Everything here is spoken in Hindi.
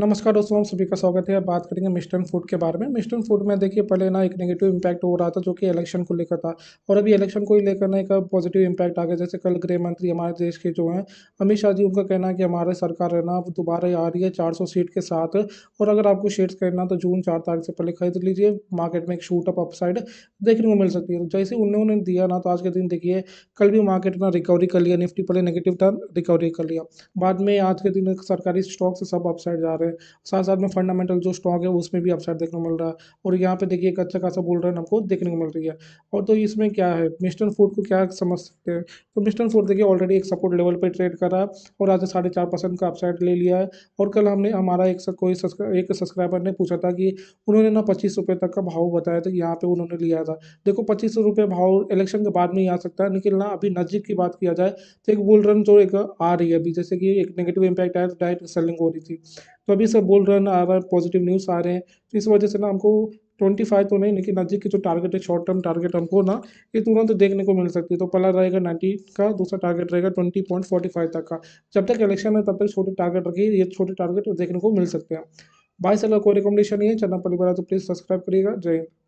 नमस्कार दोस्तों हम सभी का स्वागत है बात करेंगे मिस्टर्न फूड के बारे में मिस्टर्न फूड में देखिए पहले ना एक नेगेटिव इम्पैक्ट हो रहा था जो कि इलेक्शन को लेकर था और अभी इलेक्शन को ही लेकर ना एक पॉजिटिव इम्पैक्ट आ गया जैसे कल गृह मंत्री हमारे देश के जो हैं अमित शाह जी उनका कहना है कि हमारे सरकार है ना दोबारा आ रही है चार सीट के साथ और अगर आपको शेयर खरीदना तो जून चार तारीख से पहले खरीद लीजिए मार्केट में एक शूट अप अपसाइड देखने को मिल सकती है तो जैसे उन्होंने दिया ना तो आज के दिन देखिए कल भी मार्केट ना रिकवरी कर लिया निफ्टी पहले नेगेटिव था रिकवरी कर लिया बाद में आज के दिन सरकारी स्टॉक से सब अपसाइड जा रहे हैं है साथ साथ में फंडामेंटल जो स्टॉक है उसमें भी अपसाइड देखने को मिल रहा है और यहाँ पे देखिए एक अच्छा खासा बोल रहा है हमको देखने को मिल रही है और तो इसमें क्या है मिस्टर्न फूड को क्या समझ सकते हैं तो मिस्टर्न फूड देखिए ऑलरेडी एक सपोर्ट लेवल पर ट्रेड कर रहा है और आज साढ़े चार परसेंट का अपसाइड ले लिया है और कल हमने हमारा एक कोई एक सब्सक्राइबर ने पूछा था कि उन्होंने ना पच्चीस रुपये तक का भाव बताया था यहाँ पर उन्होंने लिया था देखो पच्चीस रुपये भाव इलेक्शन के बाद में ही आ सकता है लेकिन ना अभी नज़दीक की बात किया जाए तो एक बुल रन जो एक आ रही है अभी जैसे कि एक नेगेटिव इम्पैक्ट आया तो डायरेक्ट सेलिंग हो रही थी तो अभी सब बोल रन आ रहा है पॉजिटिव न्यूज़ आ रहे हैं तो इस वजह से ना हमको ट्वेंटी फाइव तो नहीं लेकिन नज़दीक की जो टारगेट है शॉर्ट टर्म टारगेट हमको ना ये तुरंत देखने को मिल सकती है तो पहला रहेगा नाइन्टी का दूसरा टारगेट रहेगा ट्वेंटी पॉइंट फोर्टी फाइव तक का जब तक इलेक्शन है तब तक छोटे टारगेट रखिए ये छोटे टारगेट देखने को मिल सकते हैं बाईस अगर कोई रिकमेंडेशन नहीं है चैनल परिवार तो प्लीज़ सब्सक्राइब करिएगा जय हिंद